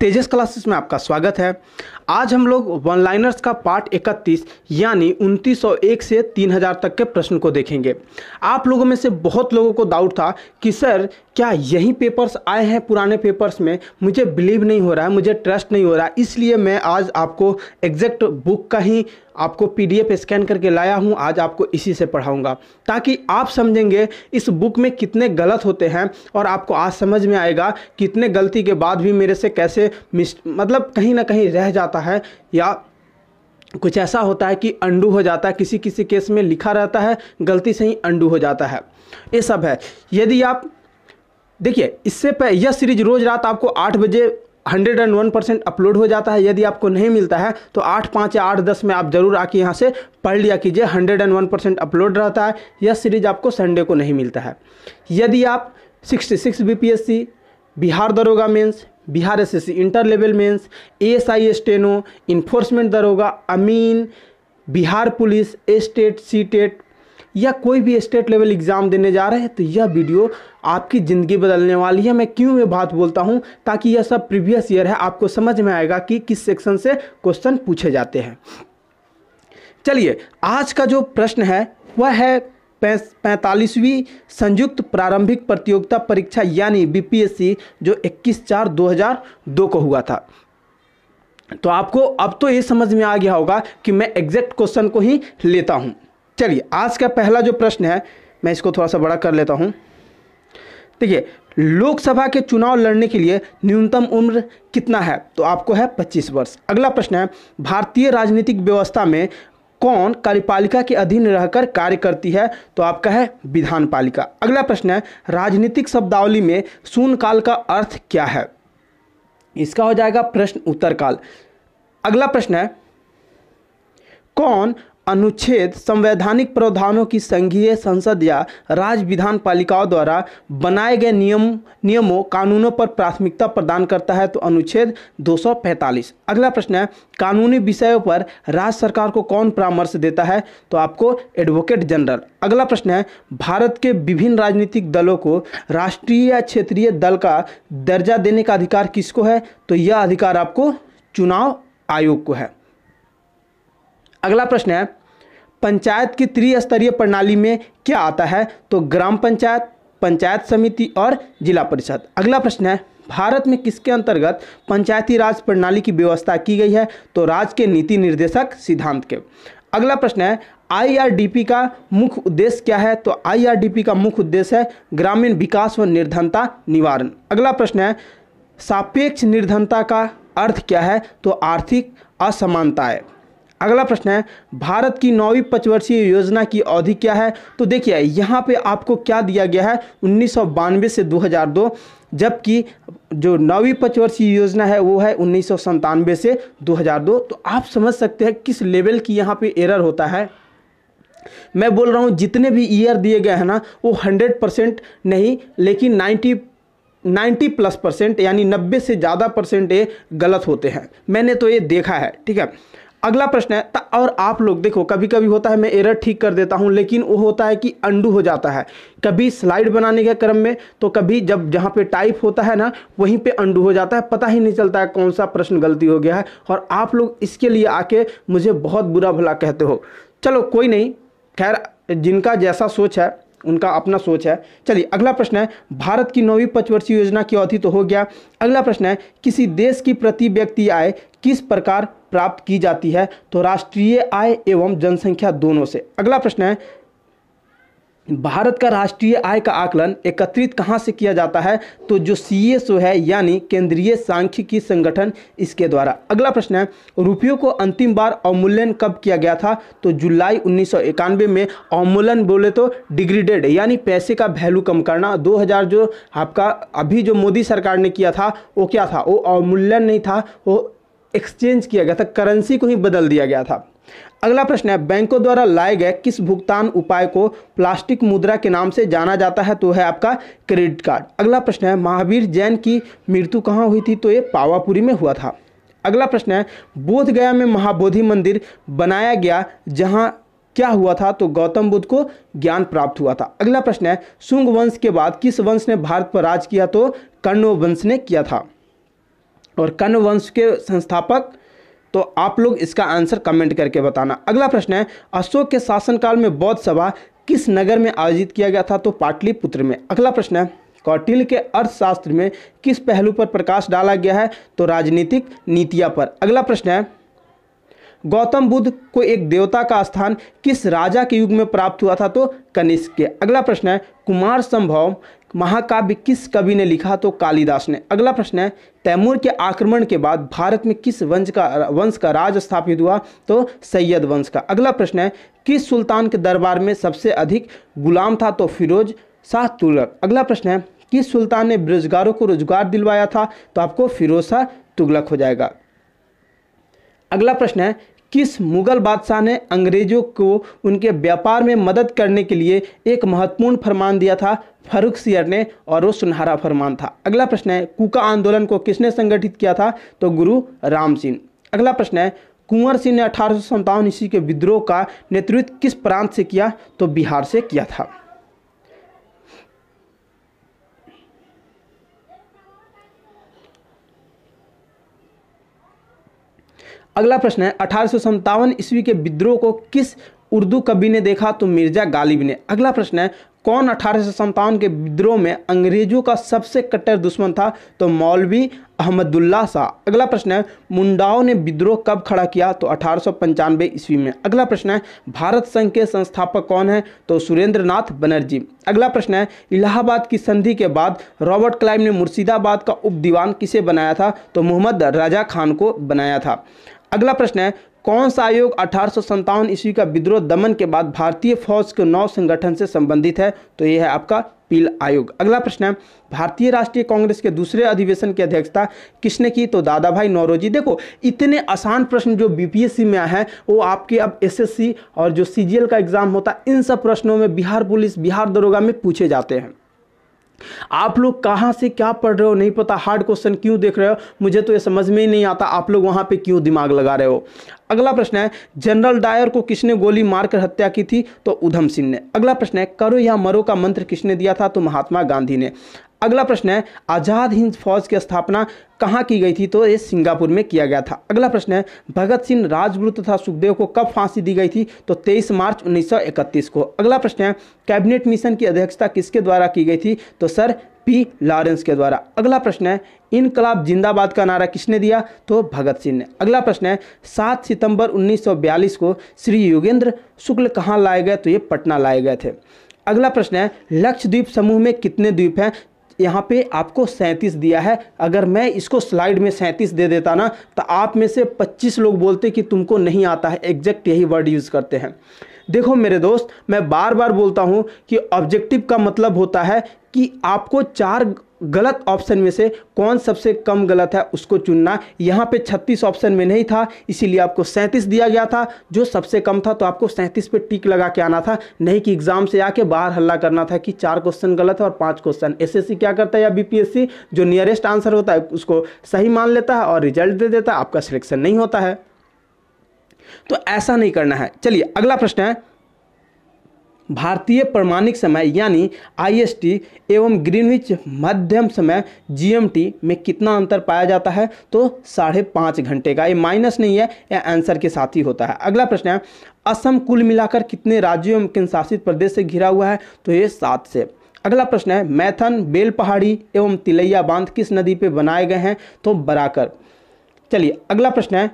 तेजस classes में आपका स्वागत है आज हम लोग वन लाइनर्स का पार्ट 31 यानी 2901 से 3000 तक के प्रश्न को देखेंगे आप लोगों में से बहुत लोगों को डाउट था कि सर क्या यही पेपर्स आए हैं पुराने पेपर्स में मुझे बिलीव नहीं हो रहा है मुझे ट्रस्ट नहीं हो रहा है इसलिए मैं आज आपको एग्जैक्ट बुक का ही आपको पीडीएफ स्कैन करके लाया हूं आज आपको इसी से पढ़ाऊंगा ताकि आप समझेंगे इस बुक में कितने गलत होते हैं और आपको आज समझ में आएगा कितने गलती के बाद भी मेरे से कैसे मिस मतलब कहीं ना कहीं रह जाता है या कुछ ऐसा होता है कि अंडू हो जाता है किसी किसी केस में लिखा रहता है गलती से ही अंडू हो जाता है ये सब है यदि आप देखिए इससे पह यह सीरीज रोज़ रात आपको आठ बजे hundred and one percent upload हो जाता है यदि आपको नहीं मिलता है तो आठ पाँच या आठ दस में आप ज़रूर आके यहाँ से पढ़ लिया कीजिए hundred and one percent upload रहता है यह सीरीज आपको संडे को नहीं मिलता है यदि आप sixty six B P S C Bihar दरोगा mains Bihar S S inter level mains I steno enforcement दरोगा अमीन Bihar police state C TET या कोई भी स्टेट लेवल एग्ज़ाम देने जा रहे हैं तो यह वीडियो आपकी ज़िंदगी बदलने वाली है मैं क्यों ये बात बोलता हूँ ताकि यह सब प्रीवियस ईयर है आपको समझ में आएगा कि किस सेक्शन से क्वेश्चन पूछे जाते हैं चलिए आज का जो प्रश्न है वह है पैंतालीसवीं संयुक्त प्रारंभिक प्रतियोगिता परीक्षा यानी बीपीएससी जो 21 चार 2002 को हुआ था तो आपको अब तो ये समझ में आ गया होगा कि मैं एग्जैक्ट क्वेश्चन को ही लेता हूँ चलिए आज का पहला जो प्रश्न है मैं इसको थोड़ा सा बड़ा कर लेता हूँ देखिए लोकसभा के चुनाव लड़ने के लिए न्यूनतम उम्र कितना है तो आपको है 25 वर्ष अगला प्रश्न है भारतीय राजनीतिक व्यवस्था में कौन कार्यपालिका के अधीन रहकर कार्य करती है तो आपका है विधान पालिका अगला प्रश्न है राजनीतिक शब्दावली में शून्यकाल का अर्थ क्या है इसका हो जाएगा प्रश्न उत्तर काल अगला प्रश्न है कौन अनुच्छेद संवैधानिक प्रावधानों की संघीय संसद या राज्य विधान पालिकाओं द्वारा बनाए गए नियम नियमों कानूनों पर प्राथमिकता प्रदान करता है तो अनुच्छेद 245 अगला प्रश्न है कानूनी विषयों पर राज्य सरकार को कौन परामर्श देता है तो आपको एडवोकेट जनरल अगला प्रश्न है भारत के विभिन्न राजनीतिक दलों को राष्ट्रीय या क्षेत्रीय दल का दर्जा देने का अधिकार किसको है तो यह अधिकार आपको चुनाव आयोग को है अगला प्रश्न है पंचायत की त्रिस्तरीय प्रणाली में क्या आता है तो ग्राम पंचायत पंचायत समिति और जिला परिषद अगला प्रश्न है भारत में किसके अंतर्गत पंचायती राज प्रणाली की व्यवस्था की गई है तो राज्य के नीति निर्देशक सिद्धांत के अगला प्रश्न है आईआरडीपी का मुख्य उद्देश्य क्या है तो आईआरडीपी का मुख्य उद्देश्य है ग्रामीण विकास व निर्धनता निवारण अगला प्रश्न है सापेक्ष निर्धनता का अर्थ क्या है तो आर्थिक असमानता है अगला प्रश्न है भारत की नौवीं पंचवर्षीय योजना की अवधि क्या है तो देखिए यहाँ पे आपको क्या दिया गया है उन्नीस से 2002 जबकि जो नौवीं पंचवर्षीय योजना है वो है उन्नीस से 2002 तो आप समझ सकते हैं किस लेवल की यहाँ पे एरर होता है मैं बोल रहा हूँ जितने भी ईयर दिए गए हैं ना वो हंड्रेड परसेंट नहीं लेकिन नाइन्टी नाइन्टी प्लस परसेंट यानी नब्बे से ज़्यादा परसेंट ये गलत होते हैं मैंने तो ये देखा है ठीक है अगला प्रश्न है और आप लोग देखो कभी कभी होता है मैं एरर ठीक कर देता हूँ लेकिन वो होता है कि अंडू हो जाता है कभी स्लाइड बनाने के क्रम में तो कभी जब जहाँ पे टाइप होता है ना वहीं पे अंडू हो जाता है पता ही नहीं चलता है कौन सा प्रश्न गलती हो गया है और आप लोग इसके लिए आके मुझे बहुत बुरा भला कहते हो चलो कोई नहीं खैर जिनका जैसा सोच है उनका अपना सोच है चलिए अगला प्रश्न है भारत की नौवीं पंचवर्षीय योजना की अवधि तो हो गया अगला प्रश्न है किसी देश की प्रति व्यक्ति आय किस प्रकार प्राप्त की जाती है तो राष्ट्रीय आय एवं जनसंख्या दोनों से अगला प्रश्न है भारत का राष्ट्रीय आय का आकलन एकत्रित कहाँ से किया जाता है तो जो सी एस ओ है यानी केंद्रीय सांख्यिकी संगठन इसके द्वारा अगला प्रश्न है रुपयों को अंतिम बार अवमूल्यन कब किया गया था तो जुलाई उन्नीस में अवमूल्यन बोले तो डिग्रेडेड यानी पैसे का वैल्यू कम करना 2000 जो आपका अभी जो मोदी सरकार ने किया था वो क्या था वो अवमूल्यन नहीं था वो एक्सचेंज किया गया था करेंसी को ही बदल दिया गया था अगला प्रश्न है बैंकों द्वारा लाए गए किस भुगतान उपाय को प्लास्टिक मुद्रा के नाम से जाना जाता है तो है आपका क्रेडिट कार्ड अगला प्रश्न है महावीर जैन की मृत्यु कहाँ हुई थी तो ये पावापुरी में हुआ था अगला प्रश्न है बोधगया में महाबोधि मंदिर बनाया गया जहाँ क्या हुआ था तो गौतम बुद्ध को ज्ञान प्राप्त हुआ था अगला प्रश्न है शुंग वंश के बाद किस वंश ने भारत पर राज किया तो कर्ण वंश ने किया था और कर्ण वंश के संस्थापक तो आप लोग इसका आंसर कमेंट करके बताना अगला प्रश्न है अशोक के शासनकाल में बौद्ध सभा किस नगर में आयोजित किया गया था तो पाटलिपुत्र में अगला प्रश्न है कौटिल के अर्थशास्त्र में किस पहलू पर प्रकाश डाला गया है तो राजनीतिक नीतियाँ पर अगला प्रश्न है गौतम बुद्ध को एक देवता का स्थान किस राजा के युग में प्राप्त हुआ था तो कनिष्क के अगला प्रश्न है कुमार संभव महाकाव्य किस कवि ने लिखा तो कालिदास ने अगला प्रश्न है तैमूर के आक्रमण के बाद भारत में किस वंश का वंश का राज स्थापित हुआ तो सैयद वंश का अगला प्रश्न है किस सुल्तान के दरबार में सबसे अधिक गुलाम था तो फिरोज शाह तुगलक अगला प्रश्न है किस सुल्तान ने बेरोजगारों को रोजगार दिलवाया था तो आपको फिरोज शाह तुगलक हो जाएगा अगला प्रश्न है किस मुगल बादशाह ने अंग्रेज़ों को उनके व्यापार में मदद करने के लिए एक महत्वपूर्ण फरमान दिया था फरुख सियर ने और वो सुनहरा फरमान था अगला प्रश्न है कुका आंदोलन को किसने संगठित किया था तो गुरु राम सिंह अगला प्रश्न है कुंवर सिंह ने अठारह ईस्वी के विद्रोह का नेतृत्व किस प्रांत से किया तो बिहार से किया था अगला प्रश्न है अठारह ईस्वी के विद्रोह को किस उर्दू कवि ने देखा तो मिर्जा गालिब ने अगला प्रश्न है कौन अठारह के विद्रोह में अंग्रेजों का सबसे कट्टर दुश्मन था तो मौलवी अहमदुल्ला शाह अगला प्रश्न है मुंडाओं ने विद्रोह कब खड़ा किया तो अठारह ईस्वी में अगला प्रश्न है भारत संघ के संस्थापक कौन है तो सुरेंद्र नाथ बनर्जी अगला प्रश्न है इलाहाबाद की संधि के बाद रॉबर्ट क्लाइव ने मुर्शिदाबाद का उप दीवान किसे बनाया था तो मोहम्मद राजा खान को बनाया था अगला प्रश्न है कौन सा आयोग अठारह ईस्वी का विद्रोह दमन के बाद भारतीय फौज के नौ संगठन से संबंधित है तो यह है आपका पील आयोग अगला प्रश्न है भारतीय राष्ट्रीय कांग्रेस के दूसरे अधिवेशन की अध्यक्षता किसने की तो दादा भाई नौरोजी देखो इतने आसान प्रश्न जो बीपीएससी में आए हैं वो आपके अब एसएससी और जो सीजीएल का एग्जाम होता है इन सब प्रश्नों में बिहार पुलिस बिहार दरोगा में पूछे जाते हैं आप लोग कहाँ से क्या पढ़ रहे हो नहीं पता हार्ड क्वेश्चन क्यों देख रहे हो मुझे तो ये समझ में ही नहीं आता आप लोग वहाँ पे क्यों दिमाग लगा रहे हो अगला प्रश्न है जनरल डायर को किसने गोली मारकर हत्या की थी तो उधम सिंह ने अगला प्रश्न है करो या मरो का मंत्र किसने दिया था तो महात्मा गांधी ने अगला प्रश्न है आज़ाद हिंद फौज की स्थापना कहाँ की गई थी तो ये सिंगापुर में किया गया था अगला प्रश्न है भगत सिंह राजगुरु तथा सुखदेव को कब फांसी दी गई थी तो 23 मार्च 1931 को अगला प्रश्न है कैबिनेट मिशन की अध्यक्षता किसके द्वारा की गई थी तो सर पी लॉरेंस के द्वारा अगला प्रश्न है इनकलाब जिंदाबाद का नारा किसने दिया तो भगत सिंह ने अगला प्रश्न है सात सितंबर 1942 को श्री योगेंद्र शुक्ल कहाँ लाए गए तो ये पटना लाए गए थे अगला प्रश्न है लक्षद्वीप समूह में कितने द्वीप हैं यहाँ पे आपको सैंतीस दिया है अगर मैं इसको स्लाइड में सैंतीस दे देता ना तो आप में से पच्चीस लोग बोलते कि तुमको नहीं आता है एग्जैक्ट यही वर्ड यूज़ करते हैं देखो मेरे दोस्त मैं बार बार बोलता हूँ कि ऑब्जेक्टिव का मतलब होता है कि आपको चार गलत ऑप्शन में से कौन सबसे कम गलत है उसको चुनना यहाँ पे 36 ऑप्शन में नहीं था इसीलिए आपको 37 दिया गया था जो सबसे कम था तो आपको 37 पे टिक लगा के आना था नहीं कि एग्जाम से आके बाहर हल्ला करना था कि चार क्वेश्चन गलत है और पांच क्वेश्चन एसएससी क्या करता है या बीपीएससी जो नियरेस्ट आंसर होता है उसको सही मान लेता है और रिजल्ट दे देता है आपका सिलेक्शन नहीं होता है तो ऐसा नहीं करना है चलिए अगला प्रश्न है भारतीय प्रमाणिक समय यानी आईएसटी एवं ग्रीनविच मध्यम समय जीएमटी में कितना अंतर पाया जाता है तो साढ़े पाँच घंटे का ये माइनस नहीं है यह आंसर के साथ ही होता है अगला प्रश्न है असम कुल मिलाकर कितने राज्यों एवं केंद्र शासित प्रदेश से घिरा हुआ है तो ये सात से अगला प्रश्न है मैथन बेल पहाड़ी एवं तिलैया बांध किस नदी पर बनाए गए हैं तो बराकर चलिए अगला प्रश्न है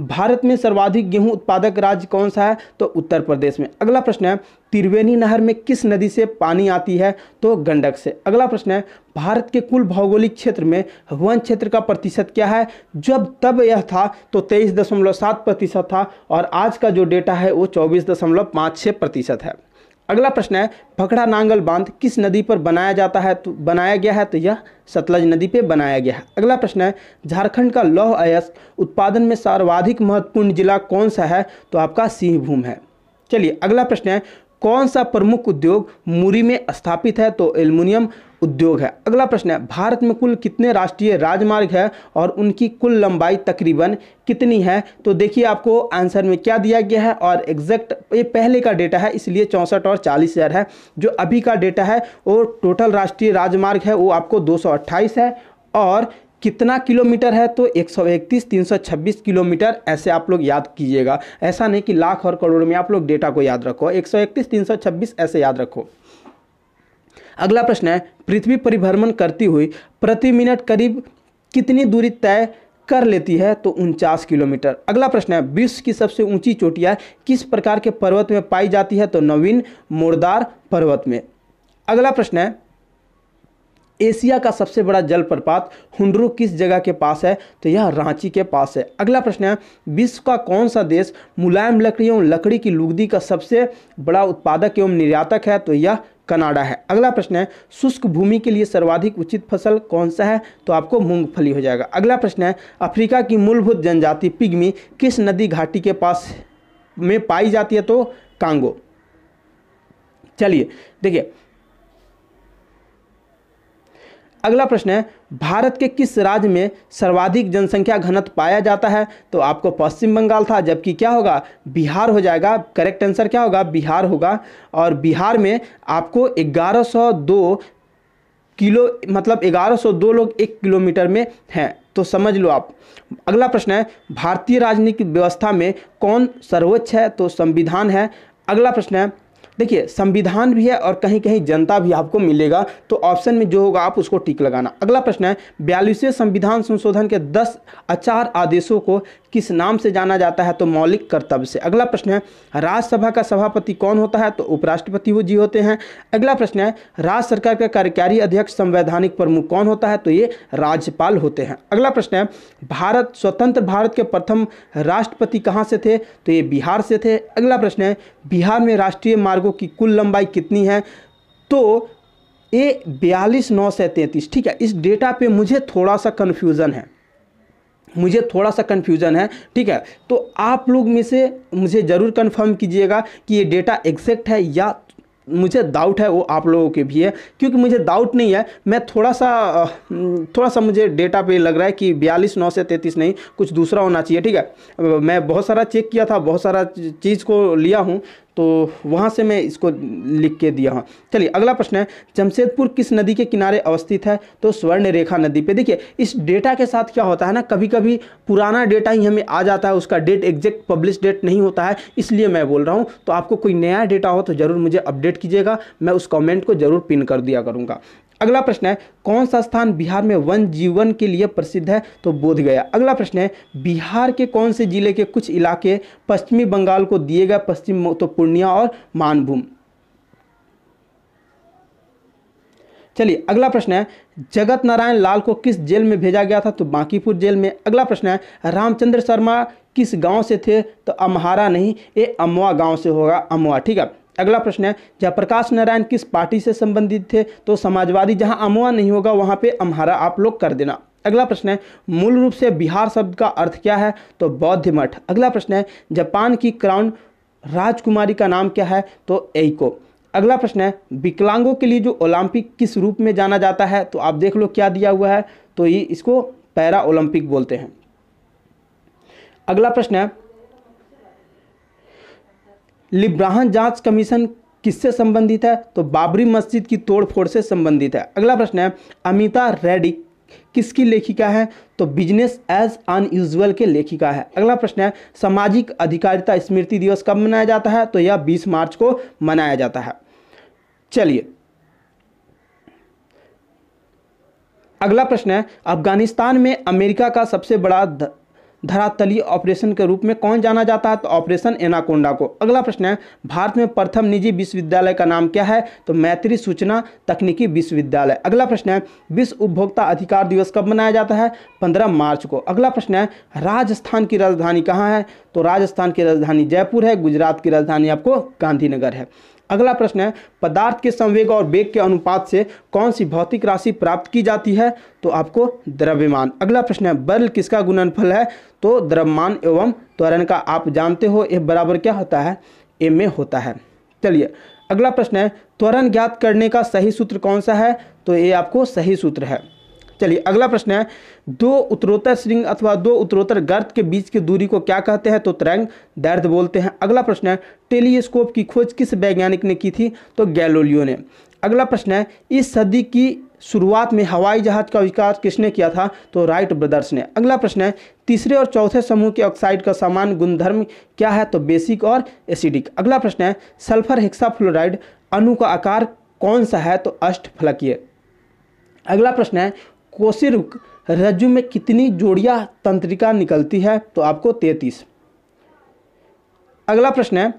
भारत में सर्वाधिक गेहूं उत्पादक राज्य कौन सा है तो उत्तर प्रदेश में अगला प्रश्न है त्रिवेणी नहर में किस नदी से पानी आती है तो गंडक से अगला प्रश्न है भारत के कुल भौगोलिक क्षेत्र में वन क्षेत्र का प्रतिशत क्या है जब तब यह था तो तेईस दशमलव सात प्रतिशत था और आज का जो डेटा है वो चौबीस दशमलव पाँच छः प्रतिशत है अगला प्रश्न है भखड़ा नांगल बांध किस नदी पर बनाया जाता है तो बनाया गया है तो यह सतलज नदी पे बनाया गया है अगला प्रश्न है झारखंड का लौह अयस्क उत्पादन में सर्वाधिक महत्वपूर्ण जिला कौन सा है तो आपका सिंहभूम है चलिए अगला प्रश्न है कौन सा प्रमुख उद्योग मुरी में स्थापित है तो एल्युमिनियम उद्योग है अगला प्रश्न है भारत में कुल कितने राष्ट्रीय राजमार्ग है और उनकी कुल लंबाई तकरीबन कितनी है तो देखिए आपको आंसर में क्या दिया गया है और एग्जैक्ट ये पहले का डेटा है इसलिए चौंसठ और चालीस हज़ार है जो अभी का डेटा है वो टोटल राष्ट्रीय राजमार्ग है वो आपको दो है और कितना किलोमीटर है तो 131 326 किलोमीटर ऐसे आप लोग याद कीजिएगा ऐसा नहीं कि लाख और करोड़ में आप लोग डेटा को याद रखो 131 326 ऐसे याद रखो अगला प्रश्न है पृथ्वी परिभ्रमण करती हुई प्रति मिनट करीब कितनी दूरी तय कर लेती है तो उनचास किलोमीटर अगला प्रश्न है विश्व की सबसे ऊंची चोटियाँ किस प्रकार के पर्वत में पाई जाती है तो नवीन मोरदार पर्वत में अगला प्रश्न है एशिया का सबसे बड़ा जलप्रपात हुंडरू किस जगह के पास है तो यह रांची के पास है अगला प्रश्न है विश्व का कौन सा देश मुलायम लकड़ी एवं लकड़ी की लुगदी का सबसे बड़ा उत्पादक एवं निर्यातक है तो यह कनाडा है अगला प्रश्न है शुष्क भूमि के लिए सर्वाधिक उचित फसल कौन सा है तो आपको मूंगफली हो जाएगा अगला प्रश्न है अफ्रीका की मूलभूत जनजाति पिग्मी किस नदी घाटी के पास में पाई जाती है तो कांगो चलिए देखिए अगला प्रश्न है भारत के किस राज्य में सर्वाधिक जनसंख्या घनत्व पाया जाता है तो आपको पश्चिम बंगाल था जबकि क्या होगा बिहार हो जाएगा करेक्ट आंसर क्या होगा बिहार होगा और बिहार में आपको 1102 किलो मतलब 1102 लोग एक किलोमीटर में हैं तो समझ लो आप अगला प्रश्न है भारतीय राजनीतिक व्यवस्था में कौन सर्वोच्च है तो संविधान है अगला प्रश्न है देखिए संविधान भी है और कहीं कहीं जनता भी आपको मिलेगा तो ऑप्शन में जो होगा आप उसको टिक लगाना अगला प्रश्न है बयालीसवें संविधान संशोधन के दस अचार आदेशों को किस नाम से जाना जाता है तो मौलिक कर्तव्य से अगला प्रश्न है राज्यसभा का सभापति कौन होता है तो उपराष्ट्रपति वो जी होते हैं अगला प्रश्न है राज्य सरकार का कार्यकारी अध्यक्ष संवैधानिक प्रमुख कौन होता है तो ये राज्यपाल होते हैं अगला प्रश्न है भारत स्वतंत्र भारत के प्रथम राष्ट्रपति कहाँ से थे तो ये बिहार से थे अगला प्रश्न है बिहार में राष्ट्रीय मार्गों की कुल लंबाई कितनी है तो ये बयालीस नौ सौ तैंतीस ठीक है इस डेटा पर मुझे थोड़ा सा कन्फ्यूज़न है मुझे थोड़ा सा कन्फ्यूज़न है ठीक है तो आप लोग में से मुझे ज़रूर कंफर्म कीजिएगा कि ये डेटा एग्जैक्ट है या मुझे डाउट है वो आप लोगों के भी है क्योंकि मुझे डाउट नहीं है मैं थोड़ा सा थोड़ा सा मुझे डेटा पे लग रहा है कि बयालीस नौ से तैंतीस नहीं कुछ दूसरा होना चाहिए ठीक है मैं बहुत सारा चेक किया था बहुत सारा चीज़ को लिया हूँ तो वहाँ से मैं इसको लिख के दिया हूँ चलिए अगला प्रश्न है जमशेदपुर किस नदी के किनारे अवस्थित है तो स्वर्ण रेखा नदी पे देखिए इस डेटा के साथ क्या होता है ना कभी कभी पुराना डेटा ही हमें आ जाता है उसका डेट एग्जैक्ट पब्लिश डेट नहीं होता है इसलिए मैं बोल रहा हूँ तो आपको कोई नया डेटा हो तो ज़रूर मुझे अपडेट कीजिएगा मैं उस कॉमेंट को ज़रूर पिन कर दिया करूँगा अगला प्रश्न है कौन सा स्थान बिहार में वन जीवन के लिए प्रसिद्ध है तो बोध गया अगला प्रश्न है बिहार के कौन से जिले के कुछ इलाके पश्चिमी बंगाल को दिए गए पश्चिम तो पूर्णिया और मानभूम चलिए अगला प्रश्न है जगत नारायण लाल को किस जेल में भेजा गया था तो बांकीपुर जेल में अगला प्रश्न है रामचंद्र शर्मा किस गांव से थे तो अमहारा नहीं ये अमवा गांव से होगा अमवा ठीक है अगला प्रश्न है जयप्रकाश नारायण किस पार्टी से संबंधित थे तो समाजवादी जहां अमुआ नहीं होगा वहां पे अमहारा आप लोग कर देना अगला प्रश्न है मूल रूप से बिहार शब्द का अर्थ क्या है तो बौद्ध मठ अगला प्रश्न है जापान की क्राउन राजकुमारी का नाम क्या है तो एको अगला प्रश्न है विकलांगों के लिए जो ओलंपिक किस रूप में जाना जाता है तो आप देख लो क्या दिया हुआ है तो ये इसको पैरा ओलंपिक बोलते हैं अगला प्रश्न है लिब्राहन जांच कमीशन किससे संबंधित है तो बाबरी मस्जिद की तोड़फोड़ से संबंधित है अगला प्रश्न है अमिता रेड्डी किसकी लेखिका है तो बिजनेस एज अनयूजल के लेखिका है अगला प्रश्न है सामाजिक अधिकारिता स्मृति दिवस कब मनाया जाता है तो यह 20 मार्च को मनाया जाता है चलिए अगला प्रश्न है अफगानिस्तान में अमेरिका का सबसे बड़ा धरातली ऑपरेशन के रूप में कौन जाना जाता है तो ऑपरेशन एनाकोंडा को अगला प्रश्न है भारत में प्रथम निजी विश्वविद्यालय का नाम क्या है तो मैत्री सूचना तकनीकी विश्वविद्यालय अगला प्रश्न है विश्व उपभोक्ता अधिकार दिवस कब मनाया जाता है पंद्रह मार्च को अगला प्रश्न है राजस्थान की राजधानी कहाँ है तो राजस्थान की राजधानी जयपुर है गुजरात की राजधानी आपको गांधीनगर है अगला प्रश्न है पदार्थ के संवेग और वेग के अनुपात से कौन सी भौतिक राशि प्राप्त की जाती है तो आपको द्रव्यमान अगला प्रश्न है बल किसका गुणनफल है तो द्रव्यमान एवं त्वरण का आप जानते हो यह बराबर क्या होता है एम में होता है चलिए अगला प्रश्न है त्वरण ज्ञात करने का सही सूत्र कौन सा है तो ये आपको सही सूत्र है चलिए अगला प्रश्न है दो उत्तरोत्तर श्रृंग अथवा दो उत्तरोत्तर गर्त के बीच की दूरी को क्या कहते हैं तो तरंग दर्द बोलते हैं अगला प्रश्न है टेलीस्कोप की खोज किस वैज्ञानिक ने की थी तो गैलोलियो ने अगला प्रश्न है इस सदी की शुरुआत में हवाई जहाज का विकास किसने किया था तो राइट ब्रदर्स ने अगला प्रश्न है तीसरे और चौथे समूह के ऑक्साइड का सामान्य गुणधर्म क्या है तो बेसिक और एसिडिक अगला प्रश्न है सल्फर हेक्साफ्लोराइड अणु का आकार कौन सा है तो अष्ट फलकीय अगला प्रश्न है कोशिरुक रज्जु में कितनी जोड़ियां तंत्रिका निकलती है तो आपको तैतीस अगला प्रश्न है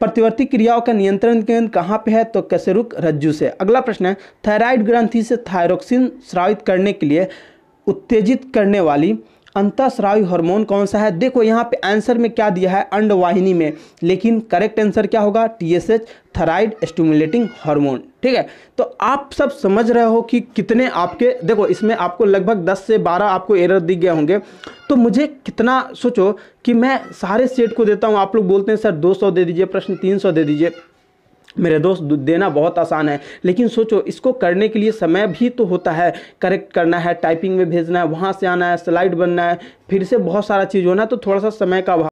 प्रतिवर्ती क्रियाओं का नियंत्रण केंद्र कहाँ पे है तो रुक रज्जु से अगला प्रश्न है थायराइड ग्रंथि से थायरोक्सिन स्रावित करने के लिए उत्तेजित करने वाली अंतस्रावी हार्मोन कौन सा है देखो यहाँ पे आंसर में क्या दिया है अंडवाहिनी में लेकिन करेक्ट आंसर क्या होगा टीएसएच थराइड स्टिमुलेटिंग हार्मोन ठीक है तो आप सब समझ रहे हो कि कितने आपके देखो इसमें आपको लगभग 10 से 12 आपको एरर दिख गए होंगे तो मुझे कितना सोचो कि मैं सारे सेट को देता हूँ आप लोग बोलते हैं सर दो दे दीजिए प्रश्न तीन दे दीजिए मेरे दोस्त देना बहुत आसान है लेकिन सोचो इसको करने के लिए समय भी तो होता है करेक्ट करना है टाइपिंग में भेजना है वहाँ से आना है स्लाइड बनना है फिर से बहुत सारा चीज़ होना है तो थोड़ा सा समय का